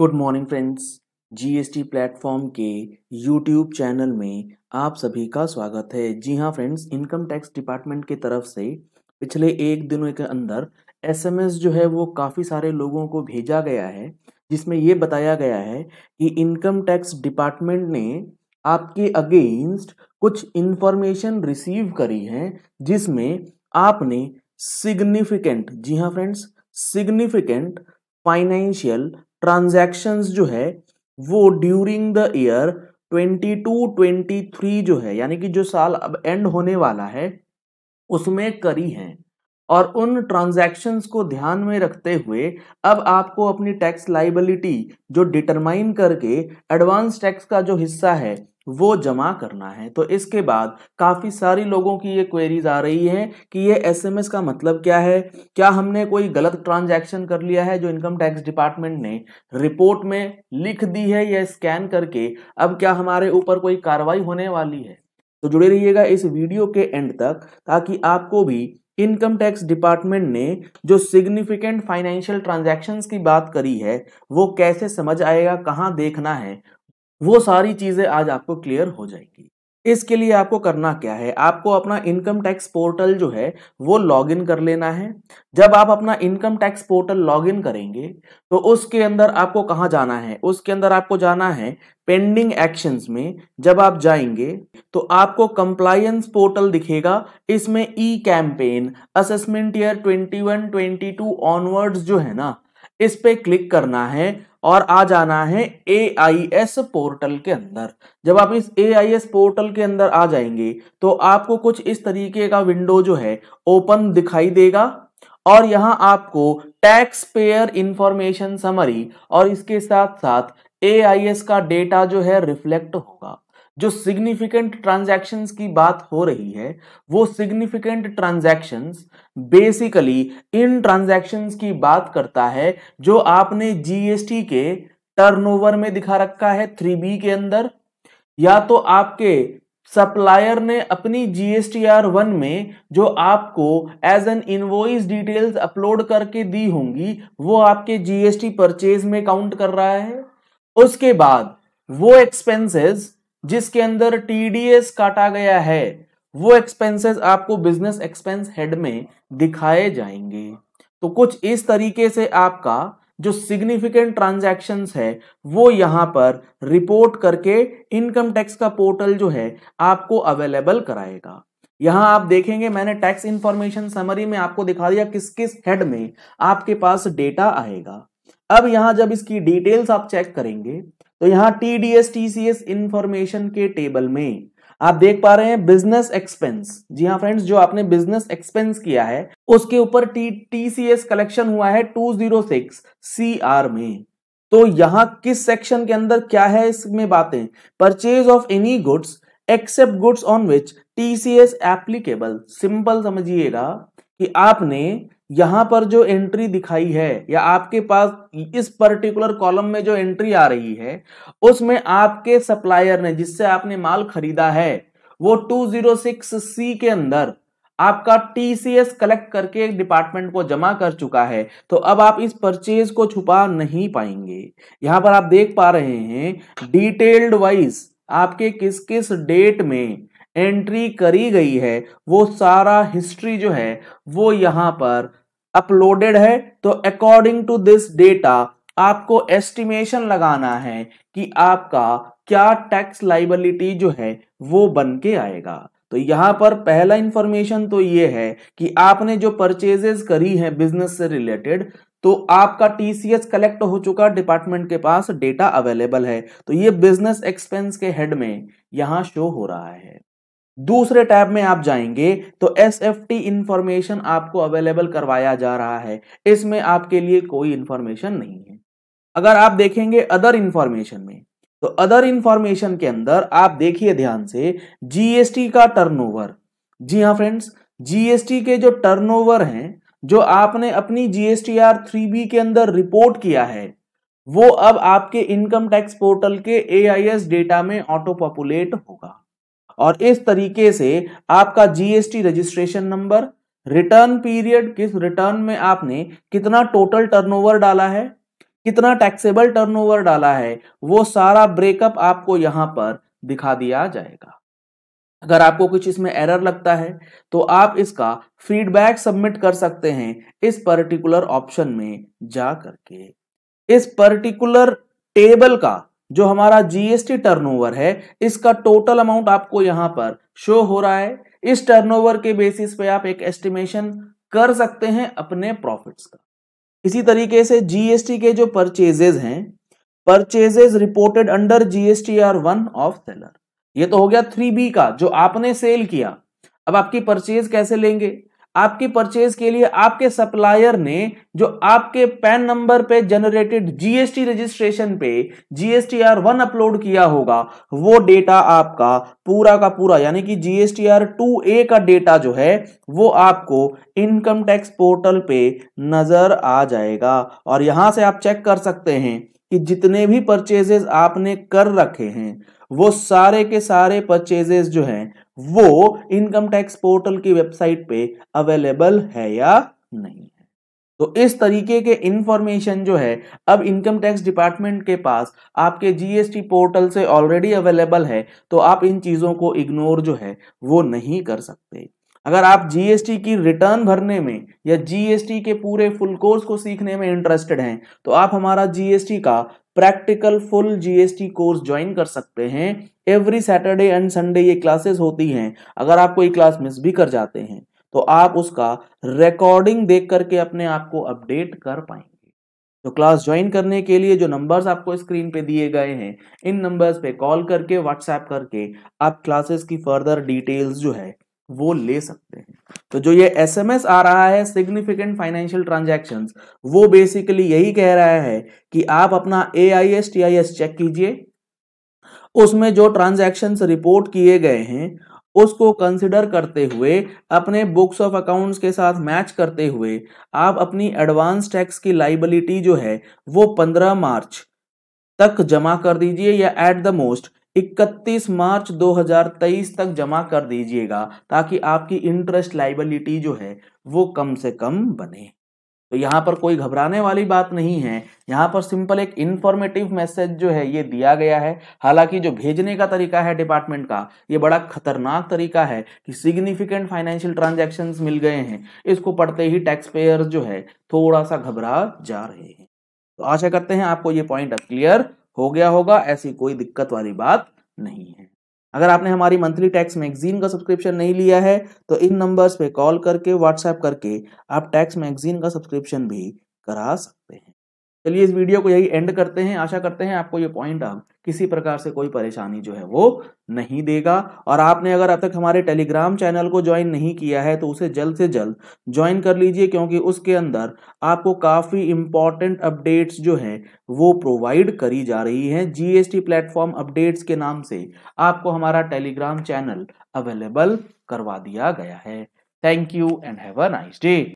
good morning friends GST platform के YouTube channel में आप सभी का स्वागत है जी हाँ फ्रेंड्स इनकम टैक्स डिपार्टमेंट की तरफ से पिछले एक दिनों के अंदर एसएमएस जो है वो काफ़ी सारे लोगों को भेजा गया है जिसमें ये बताया गया है कि इनकम टैक्स डिपार्टमेंट ने आपके अगेंस्ट कुछ इन्फॉर्मेशन रिसीव करी है जिसमें आपने सिग्निफिकेंट जी हाँ फ्रेंड्स सिग्निफिकेंट फाइनेंशियल ट्रांजैक्शंस जो है वो ड्यूरिंग द ईयर 22 23 जो है यानी कि जो साल अब एंड होने वाला है उसमें करी हैं और उन ट्रांजैक्शंस को ध्यान में रखते हुए अब आपको अपनी टैक्स लाइबिलिटी जो डिटरमाइन करके एडवांस टैक्स का जो हिस्सा है वो जमा करना है तो इसके बाद काफ़ी सारी लोगों की ये क्वेरीज आ रही हैं कि ये एसएमएस का मतलब क्या है क्या हमने कोई गलत ट्रांजैक्शन कर लिया है जो इनकम टैक्स डिपार्टमेंट ने रिपोर्ट में लिख दी है या स्कैन करके अब क्या हमारे ऊपर कोई कार्रवाई होने वाली है तो जुड़े रहिएगा इस वीडियो के एंड तक ताकि आपको भी इनकम टैक्स डिपार्टमेंट ने जो सिग्निफिकेंट फाइनेंशियल ट्रांजैक्शंस की बात करी है वो कैसे समझ आएगा कहाँ देखना है वो सारी चीज़ें आज आपको क्लियर हो जाएगी इसके लिए आपको करना क्या है आपको अपना इनकम टैक्स पोर्टल जो है वो लॉगिन कर लेना है जब आप अपना इनकम टैक्स पोर्टल लॉगिन करेंगे तो उसके अंदर आपको कहाँ जाना है उसके अंदर आपको जाना है पेंडिंग एक्शंस में जब आप जाएंगे तो आपको कंप्लायंस पोर्टल दिखेगा इसमें e campaign assessment year twenty one onwards जो है ना इस पे क्लिक करना है और आ जाना है ए पोर्टल के अंदर जब आप इस ए पोर्टल के अंदर आ जाएंगे तो आपको कुछ इस तरीके का विंडो जो है ओपन दिखाई देगा और यहां आपको टैक्स पेयर इंफॉर्मेशन समरी और इसके साथ साथ ए का डेटा जो है रिफ्लेक्ट होगा जो सिग्निफिकेंट ट्रांजैक्शंस की बात हो रही है वो सिग्निफिकेंट ट्रांजैक्शंस बेसिकली इन ट्रांजैक्शंस की बात करता है जो आपने जीएसटी के टर्नओवर में दिखा रखा है थ्री बी के अंदर या तो आपके सप्लायर ने अपनी जीएसटी आर वन में जो आपको as an invoice details upload करके दी होंगी वो आपके जीएसटी परचेज में काउंट कर रहा है उसके बाद वो एक्सपेंसेस जिसके अंदर टीडीएस काटा गया है वो एक्सपेंसेस आपको बिजनेस एक्सपेंस हेड में दिखाए जाएंगे तो कुछ इस तरीके से आपका जो सिग्निफिकेंट ट्रांजेक्शन है वो यहां पर रिपोर्ट करके इनकम टैक्स का पोर्टल जो है आपको अवेलेबल कराएगा यहां आप देखेंगे मैंने टैक्स इंफॉर्मेशन समरी में आपको दिखा दिया किस किस हेड में आपके पास डेटा आएगा अब यहाँ जब इसकी डिटेल्स आप चेक करेंगे तो यहां T D S T C S information के टेबल में आप देख पा रहे हैं बिजनेस एक्सपेंस जी हाँ फ्रेंड्स जो आपने बिजनेस एक्सपेंस किया है उसके ऊपर T T C S collection हुआ है two zero six C R में तो यहां किस सेक्शन के अंदर क्या है इसमें बातें purchase of any goods except goods on which T C S applicable simple समझिएगा कि आपने यहां पर जो एंट्री दिखाई है या आपके पास इस पर्टिकुलर कॉलम में जो एंट्री आ रही है उसमें आपके सप्लायर ने जिससे आपने माल खरीदा है वो 206 सी के अंदर आपका टीसीएस कलेक्ट करके एक डिपार्टमेंट को जमा कर चुका है तो अब आप इस परचेज को छुपा नहीं पाएंगे यहां पर आप देख पा रहे हैं डिटेल्ड वाइज आपके किस किस डेट में एंट्री करी गई है वो सारा हिस्ट्री जो है वो यहाँ पर अपलोडेड है तो अकॉर्डिंग टू दिस डेटा आपको एस्टिमेशन लगाना है कि आपका क्या टैक्स लाइबिलिटी जो है वो बन के आएगा तो यहाँ पर पहला इंफॉर्मेशन तो ये है कि आपने जो परचेजेस करी है बिजनेस से रिलेटेड तो आपका टीसीएस कलेक्ट हो चुका डिपार्टमेंट के पास डेटा अवेलेबल है तो ये बिजनेस एक्सपेंस के हेड में यहां शो हो रहा है दूसरे टैब में आप जाएंगे तो एस एफ टी इंफॉर्मेशन आपको अवेलेबल करवाया जा रहा है इसमें आपके लिए कोई इंफॉर्मेशन नहीं है अगर आप देखेंगे अदर इंफॉर्मेशन में तो अदर इंफॉर्मेशन के अंदर आप देखिए ध्यान से जीएसटी का टर्नओवर जी हाँ फ्रेंड्स जीएसटी के जो टर्नओवर हैं जो आपने अपनी आर थ्री बी के अंदर रिपोर्ट किया है वो अब आपके इनकम टैक्स पोर्टल के ए डेटा में ऑटो पॉपुलेट होगा और इस तरीके से आपका GST registration number return period किस रिटर्न में आपने कितना टोटल टर्नओवर डाला है कितना टैक्सेबल टर्नओवर डाला है वो सारा ब्रेकअप आपको यहां पर दिखा दिया जाएगा अगर आपको कुछ इसमें एरर लगता है तो आप इसका फीडबैक सबमिट कर सकते हैं इस पर्टिकुलर ऑप्शन में जा करके इस पर्टिकुलर टेबल का जो हमारा जीएसटी टर्नओवर है इसका टोटल अमाउंट आपको यहां पर शो हो रहा है इस टर्नओवर के बेसिस पे आप एक एस्टिमेशन कर सकते हैं अपने प्रॉफिट्स का इसी तरीके से जीएसटी के जो परचेजेज हैं purchases reported under GST R one of seller ये तो हो गया थ्री बी का जो आपने सेल किया अब आपकी परचेज कैसे लेंगे आपकी परचेज के लिए आपके सप्लायर ने जो आपके पैन नंबर पे जनरेटेड जीएसटी रजिस्ट्रेशन पे जीएसटी आर वन अपलोड किया होगा वो डेटा आपका पूरा का पूरा यानी कि जीएसटी आर टू ए का डेटा जो है वो आपको इनकम टैक्स पोर्टल पे नजर आ जाएगा और यहां से आप चेक कर सकते हैं कि जितने भी परचेजेस आपने कर रखे हैं वो सारे के सारे परचेजेस जो हैं वो इनकम टैक्स पोर्टल की वेबसाइट पे अवेलेबल है या नहीं है तो इस तरीके के इंफॉर्मेशन जो है अब इनकम टैक्स डिपार्टमेंट के पास आपके जीएसटी पोर्टल से ऑलरेडी अवेलेबल है तो आप इन चीज़ों को इग्नोर जो है वो नहीं कर सकते अगर आप जीएसटी की रिटर्न भरने में या जीएसटी के पूरे फुल कोर्स को सीखने में इंटरेस्टेड हैं तो आप हमारा जीएसटी का practical full GST course join कर सकते हैं एवरी सैटरडे एंड संडे ये क्लासेस होती हैं अगर आप कोई क्लास मिस भी कर जाते हैं तो आप उसका रिकॉर्डिंग देख करके अपने आप को अपडेट कर पाएंगे तो क्लास ज्वाइन करने के लिए जो नंबर्स आपको स्क्रीन पे दिए गए हैं इन नंबर्स पे कॉल करके व्हाट्सएप करके आप क्लासेस की फर्दर डिटेल्स जो है वो ले सकते हैं तो जो ये एसएमएस आ रहा है सिग्निफिकेंट फाइनेंशियल ट्रांजैक्शन वो बेसिकली यही कह रहा है कि आप अपना A I S T I S check कीजिए उसमें जो ट्रांजैक्शन रिपोर्ट किए गए हैं उसको कंसिडर करते हुए अपने बुक्स ऑफ अकाउंट्स के साथ मैच करते हुए आप अपनी एडवांस टैक्स की लाइबिलिटी जो है वो 15 मार्च तक जमा कर दीजिए या एट द मोस्ट इकतीस मार्च 2023 तक जमा कर दीजिएगा ताकि आपकी इंटरेस्ट लाइबिलिटी जो है वो कम से कम बने तो यहाँ पर कोई घबराने वाली बात नहीं है यहाँ पर सिंपल एक इन्फॉर्मेटिव मैसेज जो है ये दिया गया है हालांकि जो भेजने का तरीका है डिपार्टमेंट का ये बड़ा खतरनाक तरीका है कि सिग्निफिकेंट फाइनेंशियल ट्रांजेक्शन मिल गए हैं इसको पढ़ते ही टैक्स पेयर जो है थोड़ा सा घबरा जा रहे हैं तो आशा करते हैं आपको ये पॉइंट क्लियर हो गया होगा ऐसी कोई दिक्कत वाली बात नहीं है अगर आपने हमारी मंथली टैक्स मैगजीन का सब्सक्रिप्शन नहीं लिया है तो इन नंबर्स पे कॉल करके व्हाट्सएप करके आप टैक्स मैगजीन का सब्सक्रिप्शन भी करा सकते हैं चलिए इस वीडियो को यही एंड करते हैं आशा करते हैं आपको ये पॉइंट अब किसी प्रकार से कोई परेशानी जो है वो नहीं देगा और आपने अगर अब तक हमारे टेलीग्राम चैनल को ज्वाइन नहीं किया है तो उसे जल्द से जल्द ज्वाइन कर लीजिए क्योंकि उसके अंदर आपको काफ़ी इंपॉर्टेंट अपडेट्स जो है वो प्रोवाइड करी जा रही है जीएसटी प्लेटफॉर्म अपडेट्स के नाम से आपको हमारा टेलीग्राम चैनल अवेलेबल करवा दिया गया है thank you and have a nice day